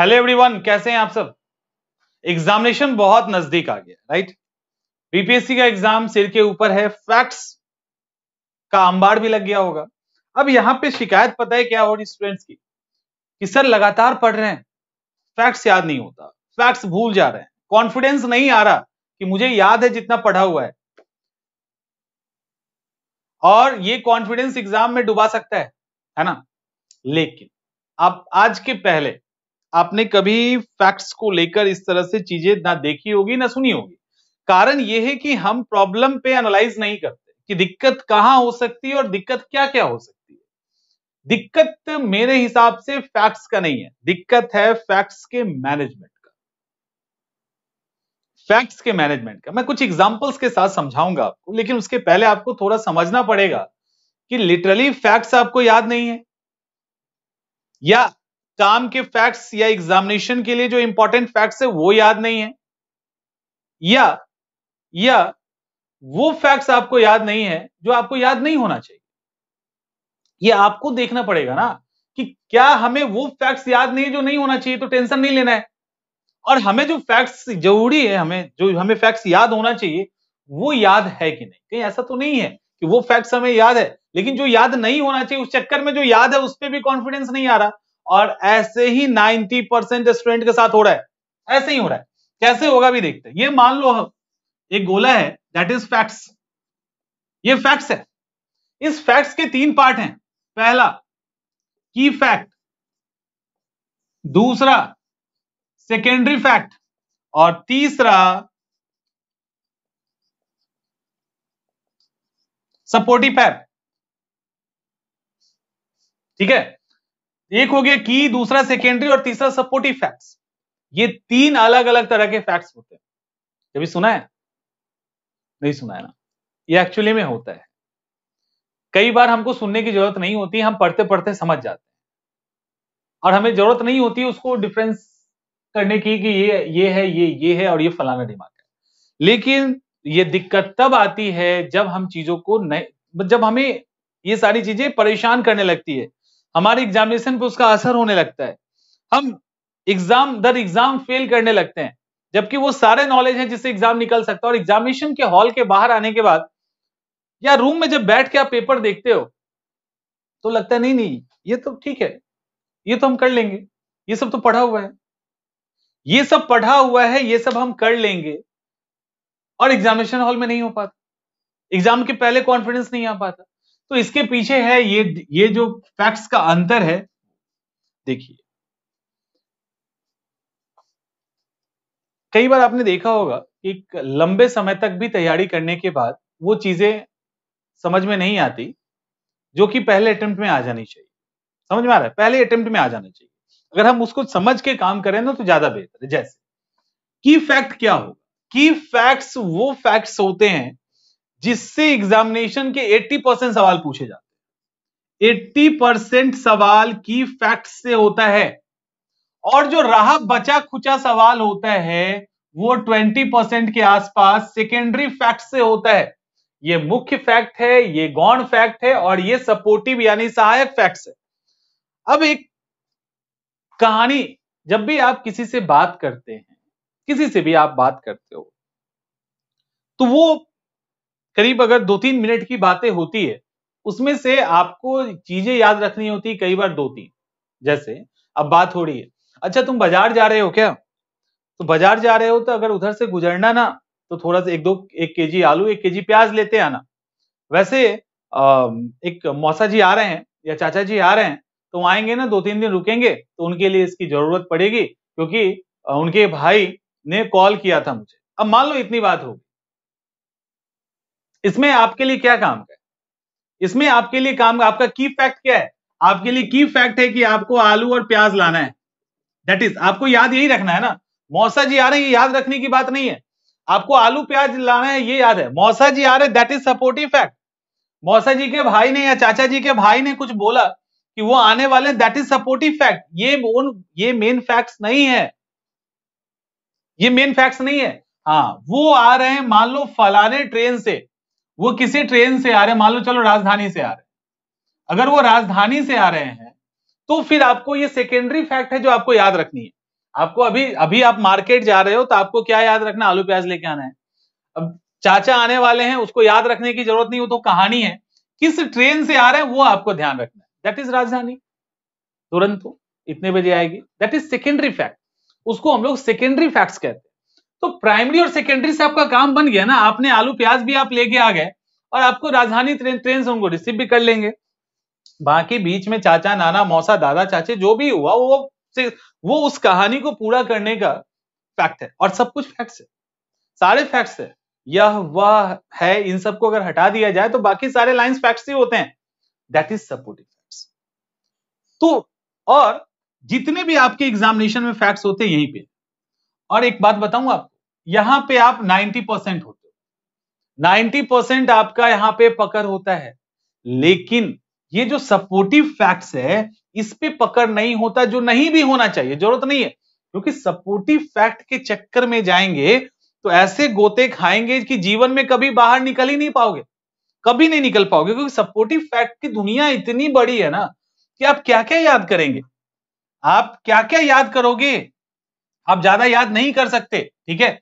hello everyone कैसे हैं आप सब एग्जामिनेशन बहुत नजदीक आ गया राइट बीपीएससी का एग्जाम सिर के ऊपर है फैक्ट्स का अंबार भी लग गया होगा अब यहाँ पे शिकायत पता है क्या हो रही स्टूडेंट्स की कि सर लगातार पढ़ रहे हैं फैक्ट्स याद नहीं होता फैक्ट्स भूल जा रहे हैं कॉन्फिडेंस नहीं आ रहा कि मुझे याद है जितना पढ़ा हुआ है और ये कॉन्फिडेंस एग्जाम में डुबा सकता है है ना लेकिन आप आज के पहले आपने कभी फैक्ट्स को लेकर इस तरह से चीजें ना देखी होगी ना सुनी होगी कारण यह है कि हम प्रॉब्लम पे एनालाइज नहीं करते कि दिक्कत कहां हो सकती है और दिक्कत क्या क्या हो सकती है दिक्कत मेरे हिसाब से फैक्ट्स का नहीं है दिक्कत है फैक्ट्स के मैनेजमेंट का फैक्ट्स के मैनेजमेंट का मैं कुछ एग्जाम्पल्स के साथ समझाऊंगा आपको लेकिन उसके पहले आपको थोड़ा समझना पड़ेगा कि लिटरली फैक्ट्स आपको याद नहीं है या काम के फैक्ट्स या एग्जामिनेशन के लिए जो इंपॉर्टेंट फैक्ट्स है वो याद नहीं है या या वो फैक्ट्स आपको याद नहीं है जो आपको याद नहीं होना चाहिए ये आपको देखना पड़ेगा ना कि क्या हमें वो फैक्ट्स याद नहीं है जो नहीं होना चाहिए तो टेंशन नहीं लेना है और हमें जो फैक्ट्स जरूरी है हमें जो हमें फैक्ट्स याद होना चाहिए वो याद है कि नहीं कहीं ऐसा तो नहीं है कि वो फैक्ट्स हमें याद है लेकिन जो याद नहीं होना चाहिए उस चक्कर में जो याद है उस पर भी कॉन्फिडेंस नहीं आ रहा और ऐसे ही 90 परसेंट स्टूडेंट के साथ हो रहा है ऐसे ही हो रहा है कैसे होगा भी देखते हैं ये मान लो एक गोला है दैट इज फैक्ट्स ये फैक्ट्स है इस फैक्ट्स के तीन पार्ट हैं पहला की फैक्ट दूसरा सेकेंडरी फैक्ट और तीसरा सपोर्टिव फैक्ट ठीक है एक हो गया की दूसरा सेकेंडरी और तीसरा सपोर्टिव फैक्ट्स ये तीन अलग अलग तरह के फैक्ट्स होते हैं कभी सुना है नहीं सुना है ना ये एक्चुअली में होता है कई बार हमको सुनने की जरूरत नहीं होती हम पढ़ते पढ़ते समझ जाते हैं और हमें जरूरत नहीं होती उसको डिफरेंस करने की कि ये ये है ये ये है और ये फलाना दिमाग है लेकिन ये दिक्कत तब आती है जब हम चीजों को नहीं जब हमें ये सारी चीजें परेशान करने लगती है हमारे एग्जामिनेशन पे उसका असर होने लगता है हम एग्जाम दर एग्जाम फेल करने लगते हैं जबकि वो सारे नॉलेज है जिससे एग्जाम निकल सकता है और एग्जामिनेशन के हॉल के बाहर आने के बाद या रूम में जब बैठ के आप पेपर देखते हो तो लगता है नहीं नहीं ये तो ठीक है ये तो हम कर लेंगे ये सब तो पढ़ा हुआ है ये सब पढ़ा हुआ है ये सब हम कर लेंगे और एग्जामिनेशन हॉल में नहीं हो पाता एग्जाम के पहले कॉन्फिडेंस नहीं आ पाता तो इसके पीछे है ये ये जो फैक्ट्स का अंतर है देखिए कई बार आपने देखा होगा कि लंबे समय तक भी तैयारी करने के बाद वो चीजें समझ में नहीं आती जो कि पहले अटेम्प्ट में आ जानी चाहिए समझ में आ रहा है पहले अटेम्प्ट में आ जाना चाहिए अगर हम उसको समझ के काम करें ना तो ज्यादा बेहतर है जैसे की फैक्ट क्या होगा की फैक्ट्स वो फैक्ट्स होते हैं जिससे एग्जामिनेशन के 80 परसेंट सवाल पूछे जाते हैं 80 परसेंट सवाल की फैक्ट से होता है और जो रहा बचा खुचा सवाल होता है वो 20 परसेंट के आसपास सेकेंडरी फैक्ट से होता है ये मुख्य फैक्ट है ये गौण फैक्ट है और ये सपोर्टिव यानी सहायक फैक्ट है अब एक कहानी जब भी आप किसी से बात करते हैं किसी से भी आप बात करते हो तो वो करीब अगर दो तीन मिनट की बातें होती है उसमें से आपको चीजें याद रखनी होती कई बार दो तीन जैसे अब बात हो रही है अच्छा तुम बाजार जा रहे हो क्या तो बाजार जा रहे हो तो अगर उधर से गुजरना ना तो थोड़ा सा एक दो एक के जी आलू एक के जी प्याज लेते आना वैसे एक मौसा जी आ रहे हैं या चाचा जी आ रहे हैं तो आएंगे ना दो तीन दिन रुकेंगे तो उनके लिए इसकी जरूरत पड़ेगी क्योंकि उनके भाई ने कॉल किया था मुझे अब मान लो इतनी बात होगी इसमें आपके लिए क्या काम है इसमें आपके लिए काम आपका की फैक्ट क्या है आपके लिए की फैक्ट है कि आपको आलू और प्याज लाना है दैट इज आपको याद यही रखना है ना मौसा जी आ रहे हैं ये याद रखने की बात नहीं है आपको आलू प्याज लाना है ये याद है मौसा जी आ रहे दैट इज सपोर्टिव फैक्ट मौसा जी के भाई ने या चाचा जी के भाई ने कुछ बोला कि वो आने वाले दैट इज सपोर्टिव फैक्ट ये उन ये मेन फैक्ट्स नहीं है ये मेन फैक्ट्स नहीं है हाँ वो आ रहे हैं मान लो फलाने ट्रेन से वो किसी ट्रेन से आ रहे मान लो चलो राजधानी से आ रहे अगर वो राजधानी से आ रहे हैं तो फिर आपको ये सेकेंडरी फैक्ट है जो आपको याद रखनी है आपको अभी अभी आप मार्केट जा रहे हो तो आपको क्या याद रखना आलू प्याज लेके आना है अब चाचा आने वाले हैं उसको याद रखने की जरूरत नहीं वो तो कहानी है किस ट्रेन से आ रहे हैं वो आपको ध्यान रखना है दैट इज राजधानी तुरंत इतने बजे आएगी दैट इज सेकेंडरी फैक्ट उसको हम लोग सेकेंडरी फैक्ट्स कहते हैं तो प्राइमरी और सेकेंडरी से आपका काम बन गया ना आपने आलू प्याज भी आप लेके आ गए और आपको राजधानी ट्रेन ट्रेन से उनको रिसीव भी कर लेंगे बाकी बीच में चाचा नाना मौसा दादा चाचे जो भी हुआ वो से वो उस कहानी को पूरा करने का फैक्ट है और सब कुछ फैक्ट्स है सारे फैक्ट्स है यह वह है इन सबको अगर हटा दिया जाए तो बाकी सारे लाइंस फैक्ट्स ही होते हैं दैट इज सपोर्टिंग फैक्ट्स तो और जितने भी आपके एग्जामिनेशन में फैक्ट्स होते हैं यहीं पे और एक बात बताऊं आप यहां पे आप 90 परसेंट होते हो 90 परसेंट आपका यहां पे पकड़ होता है लेकिन ये जो सपोर्टिव फैक्ट्स है इस पे पकड़ नहीं होता जो नहीं भी होना चाहिए जरूरत नहीं है क्योंकि सपोर्टिव फैक्ट के चक्कर में जाएंगे तो ऐसे गोते खाएंगे कि जीवन में कभी बाहर निकल ही नहीं पाओगे कभी नहीं निकल पाओगे क्योंकि सपोर्टिव फैक्ट की दुनिया इतनी बड़ी है ना कि आप क्या क्या याद करेंगे आप क्या क्या याद करोगे आप ज्यादा याद नहीं कर सकते ठीक है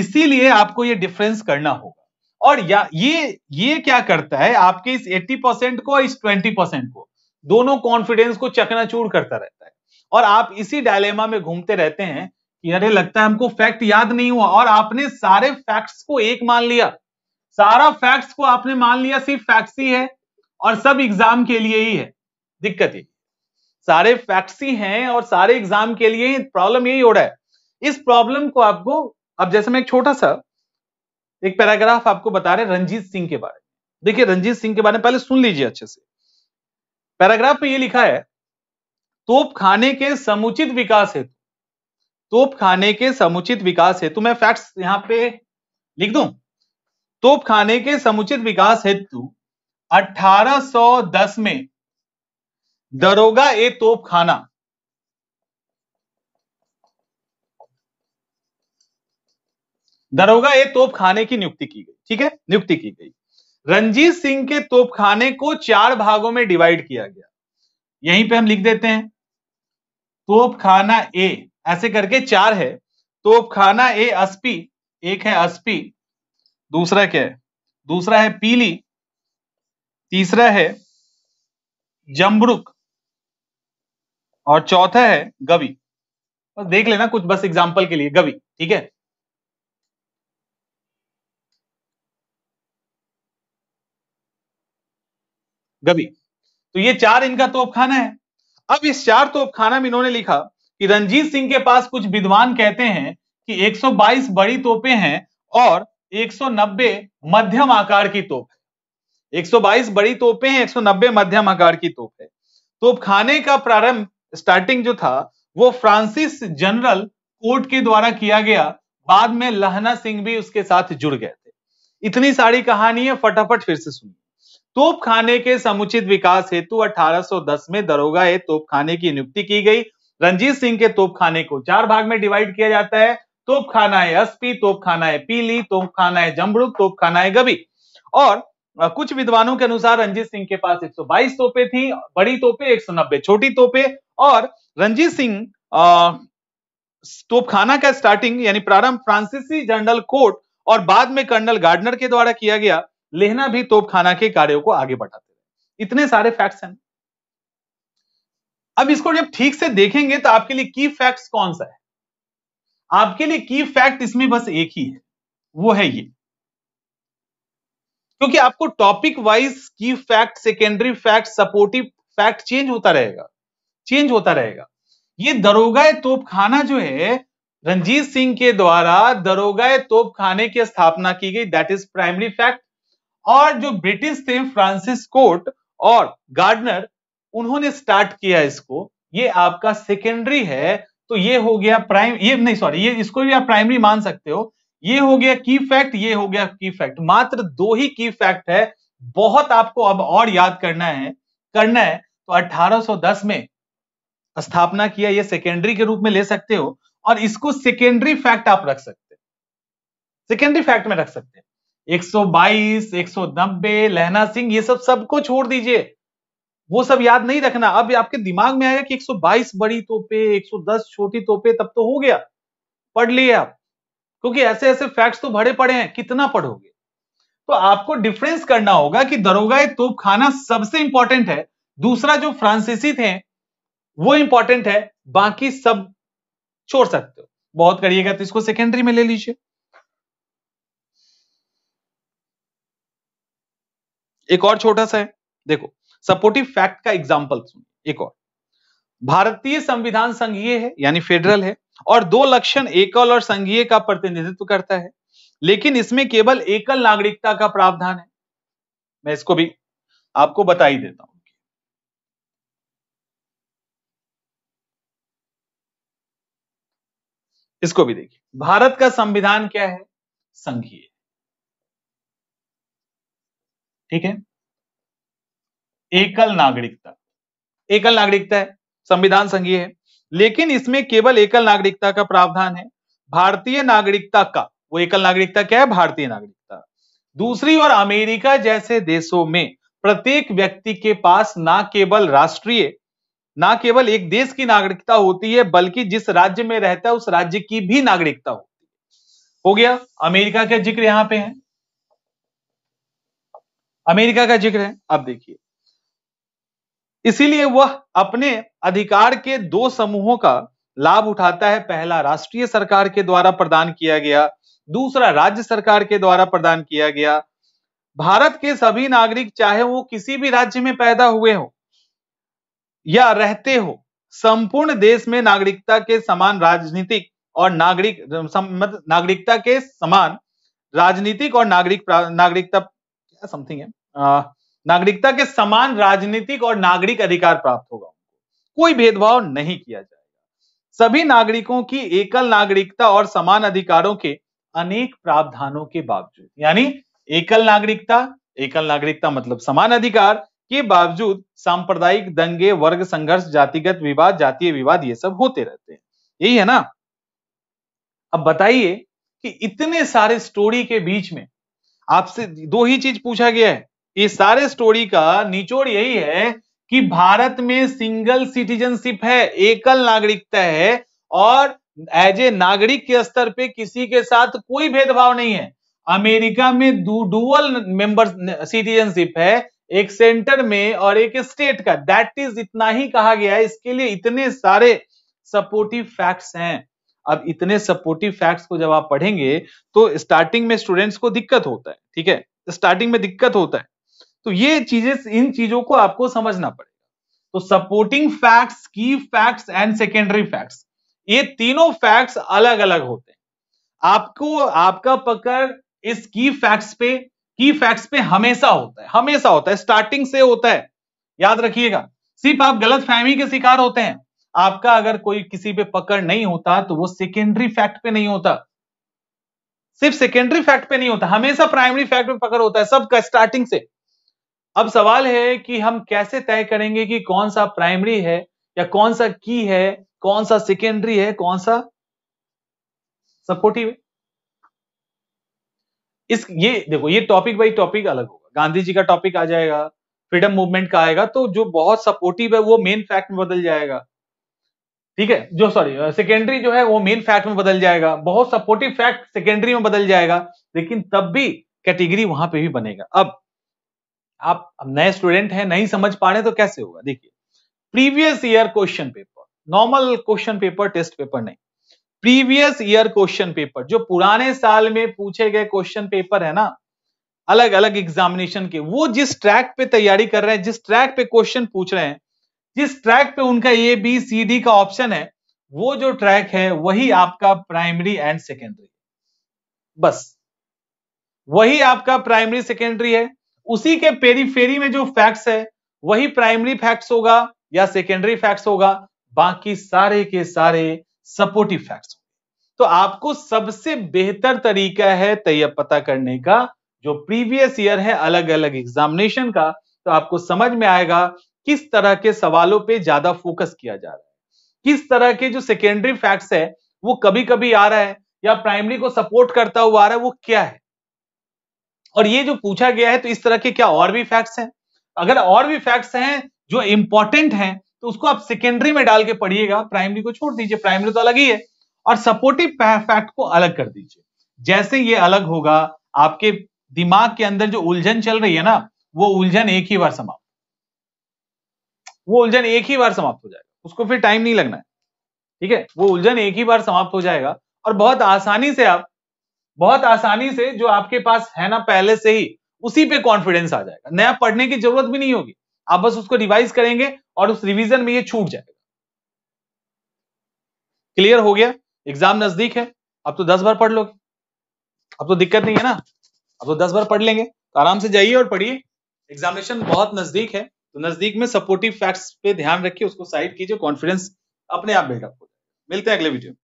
इसीलिए आपको ये डिफरेंस करना होगा और या ये ये क्या करता है आपके इस 80 परसेंट को और इस 20 परसेंट को दोनों कॉन्फिडेंस को चकनाचूर करता रहता है और आप इसी डायलेमा में घूमते रहते हैं कि अरे लगता है हमको फैक्ट याद नहीं हुआ और आपने सारे फैक्ट्स को एक मान लिया सारा फैक्ट्स को आपने मान लिया सिर्फ फैक्ट्स ही है और सब एग्जाम के लिए ही है दिक्कत ही सारे फैक्ट्स ही हैं और सारे एग्जाम के लिए प्रॉब्लम यही हो रहा है इस प्रॉब्लम को आपको अब जैसे मैं एक छोटा सा एक पैराग्राफ आपको बता रहे रंजीत सिंह के बारे में देखिए रंजीत सिंह के बारे में पहले सुन लीजिए अच्छे से पैराग्राफ में ये लिखा है तोप खाने के समुचित विकास हेतु तोप खाने के समुचित विकास हेतु मैं फैक्ट्स यहां पे लिख दू तोप खाने के समुचित विकास हेतु 1810 में दरोगा ए तोप खाना दरोगा ए तोपखाने की नियुक्ति की गई ठीक है नियुक्ति की गई रंजीत सिंह के तोपखाने को चार भागों में डिवाइड किया गया यहीं पे हम लिख देते हैं तोपखाना ए ऐसे करके चार है तोपखाना ए अस्पी एक है अस्पी दूसरा क्या है दूसरा है पीली तीसरा है जमरुक और चौथा है गवी बस देख लेना कुछ बस एग्जाम्पल के लिए गवी ठीक है गवी तो ये चार इनका तोपखाना है अब इस चार तोपखाना में इन्होंने लिखा कि रंजीत सिंह के पास कुछ विद्वान कहते हैं कि 122 बड़ी तोपे हैं और 190 मध्यम आकार की तोप है 122 बड़ी तोपे हैं 190 मध्यम आकार की तोप है तोपखाने का प्रारंभ स्टार्टिंग जो था वो फ्रांसिस जनरल कोर्ट के द्वारा किया गया बाद में लहना सिंह भी उसके साथ जुड़ गए थे इतनी सारी कहानी है फटाफट फिर से सुनिए तोपखाने के समुचित विकास हेतु 1810 में दरोगा ए तोपखाने की नियुक्ति की गई रंजीत सिंह के तोपखाने को चार भाग में डिवाइड किया जाता है तोपखाना है एसपी तोपखाना है पीली तोपखाना है जमरुक तोपखाना है गबी और कुछ विद्वानों के अनुसार रंजीत सिंह के पास 122 तोपे थी बड़ी तोपे 190 छोटी तोपे और रंजीत सिंह तोपखाना का स्टार्टिंग यानी प्रारंभ फ्रांसिसी जनरल कोर्ट और बाद में कर्नल गार्डनर के द्वारा किया गया लेहना भी तोपखाना के कार्यों को आगे बढ़ाते रहे इतने सारे फैक्ट्स हैं अब इसको जब ठीक से देखेंगे तो आपके लिए की फैक्ट्स कौन सा है आपके लिए की फैक्ट इसमें बस एक ही है वो है ये क्योंकि आपको टॉपिक वाइज की fact secondary fact supportive fact change होता रहेगा चेंज होता रहेगा ये दरोगा तोपखाना जो है रंजीत सिंह के द्वारा दरोगा तोपखाने की स्थापना की गई दैट इज प्राइमरी फैक्ट और जो ब्रिटिश थे फ्रांसिस कोट और गार्डनर उन्होंने स्टार्ट किया इसको ये आपका सेकेंडरी है तो ये हो गया प्राइम ये नहीं सॉरी ये इसको भी आप प्राइमरी मान सकते हो ये हो गया की फैक्ट ये हो गया की फैक्ट मात्र दो ही की फैक्ट है बहुत आपको अब और याद करना है करना है तो 1810 में स्थापना किया ये सेकेंडरी के रूप में ले सकते हो और इसको सेकेंडरी फैक्ट आप रख सकते हैं सेकेंडरी फैक्ट में रख सकते हैं 122, 190, लहना सिंह ये सब सबको छोड़ दीजिए वो सब याद नहीं रखना अब आपके दिमाग में आएगा कि 122 बड़ी तोपे 110 छोटी तोपे तब तो हो गया पढ़ लिए आप क्योंकि ऐसे ऐसे फैक्ट्स तो भरे पड़े हैं कितना पढ़ोगे तो आपको डिफरेंस करना होगा कि दरोगा तोप खाना सबसे इंपॉर्टेंट है दूसरा जो फ्रांसीसी थे वो इंपॉर्टेंट है बाकी सब छोड़ सकते हो बहुत करिएगा तो इसको सेकेंडरी में ले लीजिए एक और छोटा सा है देखो सपोर्टिव फैक्ट का एग्जाम्पल एक और भारतीय संविधान संघीय है यानी फेडरल है और दो लक्षण एकल और संघीय का प्रतिनिधित्व करता है लेकिन इसमें केवल एकल नागरिकता का प्रावधान है मैं इसको भी आपको बता ही देता हूं इसको भी देखिए भारत का संविधान क्या है संघीय ठीक है एकल नागरिकता एकल नागरिकता है संविधान संघीय है लेकिन इसमें केवल एकल नागरिकता का प्रावधान है भारतीय नागरिकता का वो एकल नागरिकता क्या है भारतीय नागरिकता दूसरी और अमेरिका जैसे देशों में प्रत्येक व्यक्ति के पास ना केवल राष्ट्रीय ना केवल एक देश की नागरिकता होती है बल्कि जिस राज्य में रहता है उस राज्य की भी नागरिकता होती है हो गया अमेरिका का जिक्र यहां पे है अमेरिका का जिक्र है अब देखिए इसीलिए वह अपने अधिकार के दो समूहों का लाभ उठाता है पहला राष्ट्रीय सरकार के द्वारा प्रदान किया गया दूसरा राज्य सरकार के द्वारा प्रदान किया गया भारत के सभी नागरिक चाहे वो किसी भी राज्य में पैदा हुए हो या रहते हो संपूर्ण देश में नागरिकता के समान राजनीतिक और नागरिक नागरिकता के समान राजनीतिक और नागरिक नागरिकता या समथिंग है नागरिकता के समान राजनीतिक और नागरिक अधिकार प्राप्त होगा कोई भेदभाव नहीं किया जाएगा सभी नागरिकों की एकल नागरिकता और समान अधिकारों के अनेक प्रावधानों के बावजूद यानी एकल नागरिकता एकल नागरिकता मतलब समान अधिकार के बावजूद सांप्रदायिक दंगे वर्ग संघर्ष जातिगत विवाद जातीय विवाद ये सब होते रहते हैं यही है ना अब बताइए कि इतने सारे स्टोरी के बीच में आपसे दो ही चीज पूछा गया है ये सारे स्टोरी का निचोड़ यही है कि भारत में सिंगल सिटीजनशिप है एकल नागरिकता है और एज ए नागरिक के स्तर पे किसी के साथ कोई भेदभाव नहीं है अमेरिका में डू, डुअल मेंबर सिटीजनशिप है एक सेंटर में और एक स्टेट का दैट इज इतना ही कहा गया है इसके लिए इतने सारे सपोर्टिव फैक्ट्स हैं अब इतने सपोर्टिव फैक्ट्स को जब आप पढ़ेंगे तो स्टार्टिंग में स्टूडेंट्स को दिक्कत होता है ठीक है स्टार्टिंग में दिक्कत होता है तो ये चीजें इन चीजों को आपको समझना पड़ेगा तो सपोर्टिंग फैक्ट्स की फैक्ट्स एंड सेकेंडरी फैक्ट्स ये तीनों फैक्ट्स अलग अलग होते हैं आपको आपका पकड़ इस की फैक्ट्स पे की फैक्ट्स पे हमेशा होता है हमेशा होता है स्टार्टिंग से होता है याद रखिएगा सिर्फ आप गलत फहमी के शिकार होते हैं आपका अगर कोई किसी पे पकड़ नहीं होता तो वो सेकेंडरी फैक्ट पे नहीं होता सिर्फ सेकेंडरी फैक्ट पे नहीं होता हमेशा प्राइमरी फैक्ट पे पकड़ होता है सबका स्टार्टिंग से अब सवाल है कि हम कैसे तय करेंगे कि कौन सा प्राइमरी है या कौन सा की है कौन सा सेकेंडरी है कौन सा सपोर्टिव इस ये देखो ये टॉपिक बाई टॉपिक अलग होगा गांधी जी का टॉपिक आ जाएगा फ्रीडम मूवमेंट का आएगा तो जो बहुत सपोर्टिव है वो मेन फैक्ट में बदल जाएगा ठीक है जो सॉरी सेकेंडरी जो है वो मेन फैक्ट में बदल जाएगा बहुत सपोर्टिव फैक्ट सेकेंडरी में बदल जाएगा लेकिन तब भी कैटेगरी वहां पे भी बनेगा अब आप नए स्टूडेंट हैं नहीं समझ पा रहे तो कैसे होगा देखिए previous year question paper normal question paper test paper नहीं प्रीवियस ईयर क्वेश्चन पेपर जो पुराने साल में पूछे गए क्वेश्चन पेपर है ना अलग अलग एग्जामिनेशन के वो जिस ट्रैक पे तैयारी कर रहे हैं जिस ट्रैक पे क्वेश्चन पूछ रहे हैं जिस ट्रैक पे उनका ए बी सी डी का ऑप्शन है वो जो ट्रैक है वही आपका प्राइमरी एंड सेकेंडरी बस वही आपका प्राइमरी सेकेंडरी है उसी के पेरीफेरी में जो फैक्ट्स है वही प्राइमरी फैक्ट्स होगा या सेकेंडरी फैक्ट्स होगा बाकी सारे के सारे सपोर्टिव फैक्ट्स तो आपको सबसे बेहतर तरीका है तैयब पता करने का जो प्रीवियस ईयर है अलग अलग एग्जामिनेशन का तो आपको समझ में आएगा किस तरह के सवालों पे ज्यादा फोकस किया जा रहा है किस तरह के जो सेकेंडरी फैक्ट्स है वो कभी कभी आ रहा है या प्राइमरी को सपोर्ट करता हुआ आ रहा है वो क्या है और ये जो पूछा गया है तो इस तरह के क्या और भी फैक्ट्स हैं अगर और भी फैक्ट्स हैं जो इंपॉर्टेंट हैं तो उसको आप सेकेंडरी में डाल के पढ़िएगा प्राइमरी को छोड़ दीजिए प्राइमरी तो अलग ही है और सपोर्टिव फैक्ट को अलग कर दीजिए जैसे ये अलग होगा आपके दिमाग के अंदर जो उलझन चल रही है ना वो उलझन एक ही बार समाप्त वो उलझन एक ही बार समाप्त हो जाएगा उसको फिर टाइम नहीं लगना है ठीक है वो उलझन एक ही बार समाप्त हो जाएगा और बहुत आसानी से आप बहुत आसानी से जो आपके पास है ना पहले से ही उसी पे कॉन्फिडेंस आ जाएगा नया पढ़ने की जरूरत भी नहीं होगी आप बस उसको रिवाइज करेंगे और उस रिवीजन में ये छूट जाएगा क्लियर हो गया एग्जाम नजदीक है अब तो दस बार पढ़ लोगे अब तो दिक्कत नहीं है ना अब तो दस बार पढ़ लेंगे तो आराम से जाइए और पढ़िए एग्जामिनेशन बहुत नजदीक है तो नजदीक में सपोर्टिव फैक्ट्स पे ध्यान रखिए उसको साइड कीजिए कॉन्फिडेंस अपने आप बिल्डअप हो मिलते हैं अगले वीडियो में